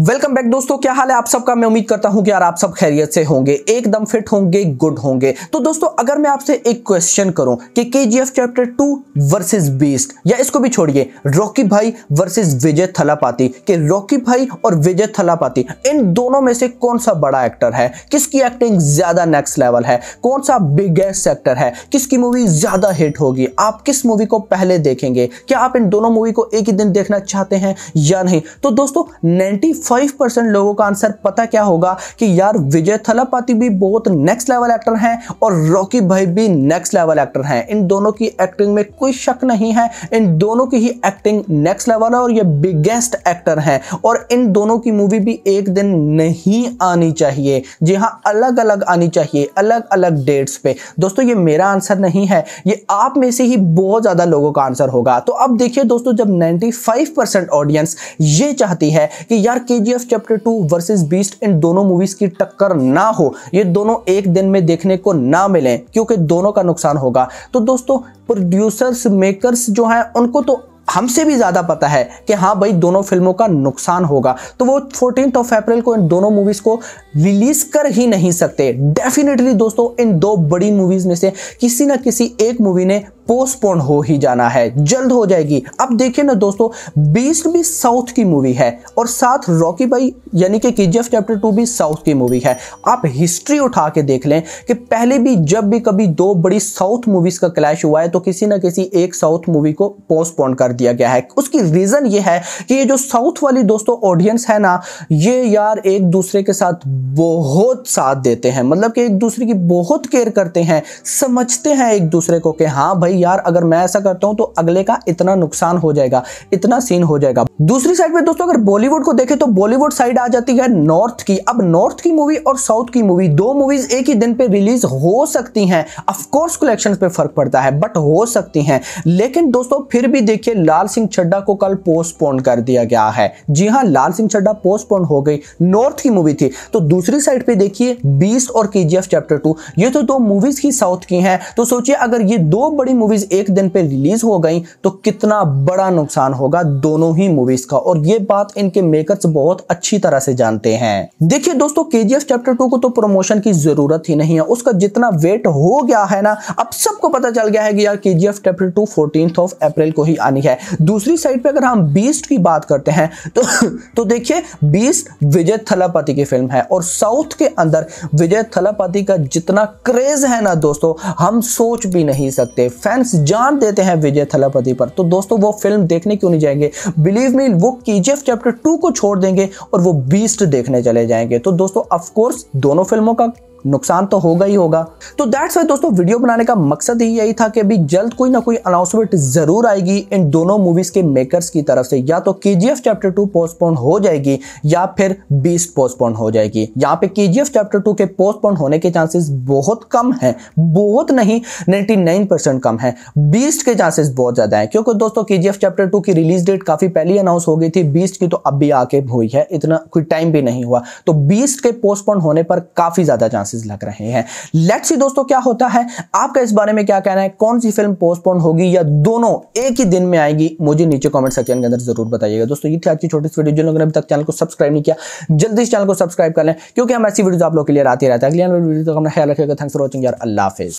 welcome back दोस्तों क्या हाल है आप सबका मैं उम्मीद करता हूं कि यार आप सब खैरियत से होंगे एकदम फिट होंगे गुड होंगे तो दोस्तों अगर मैं आपसे एक क्वेश्चन करूं कि KGF chapter two versus Beast या इसको भी छोड़िए रॉकी भाई वर्सेस विजय थलापाती कि रॉकी भाई और विजय थलापाती इन दोनों में से कौन सा बड़ा एक्टर है किसकी एक्टिंग ज्यादा नेक्स्ट लेवल है कौन सा बिगेस्ट एक्टर है किसकी मूवी ज्यादा हिट होगी आप किस मूवी को पहले देखेंगे क्या आप इन दोनों मूवी को एक ही दिन देखना चाहते हैं या नहीं तो दोस्तों 95% लोगों का आंसर पता क्या होगा कि यार विजय थलापाती भी बहुत नेक्स्ट लेवल एक्टर हैं और रॉकी भाई भी नेक्स्ट लेवल एक्टर हैं इन दोनों की एक्टिंग में कोई शक नहीं है इन दोनों की ही एक्टिंग नेक्स्ट लेवल है और ये बिगेस्ट एक्टर हैं और इन दोनों की मूवी भी एक दिन नहीं आनी चाहिए जी हाँ अलग अलग आनी चाहिए अलग अलग डेट्स पे दोस्तों ये मेरा आंसर नहीं है ये आप में से ही बहुत ज़्यादा लोगों का आंसर होगा तो अब देखिए दोस्तों जब 95 ऑडियंस ये चाहती है कि यार K G F chapter two versus Beast इन दोनों मूवीज की टक्कर ना हो ये दोनों एक दिन में देखने को ना मिले क्योंकि दोनों का नुकसान होगा तो दोस्तों प्रोड्यूसर्स मेकर्स जो हैं उनको तो हमसे भी ज़्यादा पता है कि हाँ भाई दोनों फिल्मों का नुकसान होगा तो वो फोर्टीन ऑफ अप्रैल को इन दोनों मूवीज़ को रिलीज़ कर ही नहीं सकते डेफिनेटली दोस्तों इन दो बड़ी मूवीज़ में से किसी ना किसी एक मूवी ने पोस्टपोन हो ही जाना है जल्द हो जाएगी अब देखिए ना दोस्तों बीस्ट भी साउथ की मूवी है और साथ रॉकी भाई यानी कि के चैप्टर टू भी साउथ की मूवी है आप हिस्ट्री उठा के देख लें कि पहले भी जब भी कभी दो बड़ी साउथ मूवीज का क्लैश हुआ है तो किसी ना किसी एक साउथ मूवी को पोस्टपोन कर दिया गया है उसकी रीजन ये है कि ये जो साउथ वाली दोस्तों ऑडियंस है ना ये यार एक दूसरे के साथ बहुत साथ देते हैं मतलब कि एक दूसरे की बहुत केयर करते हैं समझते हैं एक दूसरे को कि हाँ भाई यार अगर मैं ऐसा करता हूं तो अगले का इतना नुकसान हो जाएगा इतना सीन हो जाएगा दूसरी साइड पे दोस्तों अगर बॉलीवुड को देखें तो बॉलीवुड साइड आ जाती है नॉर्थ की अब नॉर्थ की मूवी और साउथ की मूवी दो मूवीज एक ही दिन पे रिलीज हो सकती हैं अफकोर्स कलेक्शन पे फर्क पड़ता है बट हो सकती हैं लेकिन दोस्तों फिर भी देखिए लाल सिंह चड्डा को कल पोस्टपोन कर दिया गया है जी हाँ लाल सिंह चड्डा पोस्टपोन हो गई नॉर्थ की मूवी थी तो दूसरी साइड पे देखिए बीस और के चैप्टर टू ये तो दो मूवीज ही साउथ की हैं तो सोचिए अगर ये दो बड़ी मूवी मूवीज एक दिन पे रिलीज हो गई तो कितना बड़ा नुकसान होगा दोनों ही मूवीज का और ये बात इनके मेकर्स बहुत अच्छी तरह से जानते हैं देखिए दोस्तों के चैप्टर टू को तो प्रमोशन की जरूरत ही नहीं है उसका जितना वेट हो गया है ना अब सबको पता चल गया है कि यार K chapter two fourteen of April को ही आनी है दूसरी साइड पे अगर हम बीस्ट की बात करते हैं तो तो देखिए बीस्ट विजय थलापति की फिल्म है और साउथ के अंदर विजय थलापति का जितना क्रेज है ना दोस्तों हम सोच भी नहीं सकते फैंस जान देते हैं विजय थलापति पर तो दोस्तों वो फिल्म देखने क्यों नहीं जाएंगे बिलीव मी वो के चैप्टर टू को छोड़ देंगे और वो बीस्ट देखने चले जाएंगे तो दोस्तों ऑफकोर्स दोनों फिल्मों का नुकसान तो होगा ही होगा तो दैट्स वाई दोस्तों वीडियो बनाने का मकसद ही यही था कि अभी जल्द कोई ना कोई अनाउंसमेंट जरूर आएगी इन दोनों मूवीज के मेकर्स की तरफ से या तो के चैप्टर टू पोस्टपोन हो जाएगी या फिर बीस पोस्टपोन हो जाएगी यहाँ पे के चैप्टर टू के पोस्टपोन होने के चांसेस बहुत कम है बहुत नहीं परसेंट कम है बीस के चांसेस बहुत ज्यादा है क्योंकि दोस्तों के चैप्टर टू की रिलीज डेट काफी पहले अनाउंस हो गई थी बीस की तो अब भी आके हुई है इतना कोई टाइम भी नहीं हुआ तो बीस के पोस्टपोन होने पर काफी ज्यादा चांस चांसेस लग रहे हैं लेट सी दोस्तों क्या होता है आपका इस बारे में क्या कहना है कौन सी फिल्म पोस्टपोन होगी या दोनों एक ही दिन में आएगी मुझे नीचे कमेंट सेक्शन के अंदर जरूर बताइएगा दोस्तों ये थी आज की छोटी वीडियो जिन लोगों ने अभी तक चैनल को सब्सक्राइब नहीं किया जल्दी इस चैनल को सब्सक्राइब कर लें क्योंकि हम ऐसी वीडियो आप लोग के लिए आती रहता है अगले वीडियो तो अपना ख्याल रखेगा थैंक्स फॉर वॉचिंग यार अल्लाह हाफिज़